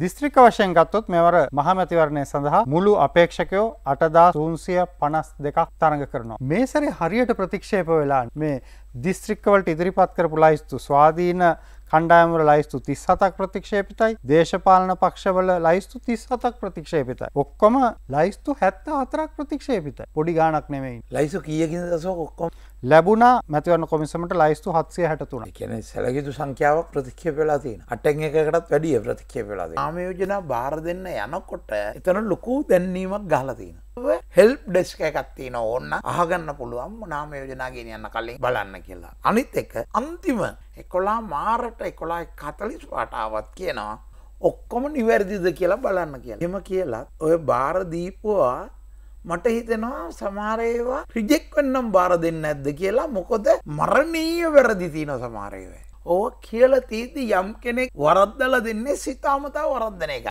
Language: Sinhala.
දිස්ත්‍රික වශයෙන් ගත්තොත් මෙවර මහමැතිවරණය සඳහා මුළු අපේක්ෂකයෝ අටදා සූන්සිය පනස් දෙකක් තරඟ කරනවා. මේ සැරි හරියට ප්‍රතික්ෂේප වෙලා මේ දිස්ත්‍රික්කවලට ඉදිරිපත් කරපු ලයිස්තු ස්වාධීන කණ්ඩායමවල ලයිස්තු 37ක් ප්‍රතික්ෂේපිතයි. දේශපාලන පක්ෂවල ලයිස්තු 37ක් ප්‍රතික්ෂේපිතයි. ඔක්කොම ලයිස්තු 74ක් ප්‍රතික්ෂේපිතයි. පොඩි ගාණක් නෙමෙයි. ලයිස්තු කීයකින්ද දසෝක ඔක්කොම ලැබුණා මැතිවරණ කොමිසමට ලයිස්තු 763. කියන්නේ සැලකිලි සංඛ්‍යාවක් ප්‍රතික්ෂේප වෙලා තියෙනවා. 8න් එකකටත් වැඩිය ප්‍රතික්ෂේප වෙලා තියෙනවා. ආමයෝජනා බාර දෙන්න යනකොට එතන ලොකු දැන්වීමක් ගහලා තියෙනවා. හෙල්ප් ඩෙස්ක එකක් තියෙන ඕන්න අහගන්න පුළුවන් නාම යෝජනා ගෙනියන්න කලින් බලන්න කියලා. අනිත් එක අන්තිම එකොලා මාරට එකොලා කතලිස් වටාවත් කියනවා ඔක්කොම නිවැරදිද කියලා බලන්න කියලා එම කියලා ඔය බාරදීපුවා මට හිතෙනවා සමාරයවා රිජෙක් වන්නම් බාර දෙන්න ඇද්ද කියලා මොකොද මරණීය වැරදි තියන සමාරයව. ඕ කියල තීති යම් කෙනෙක් වරද්දල දෙන්නේ සිතාමතා වරද්දන එක.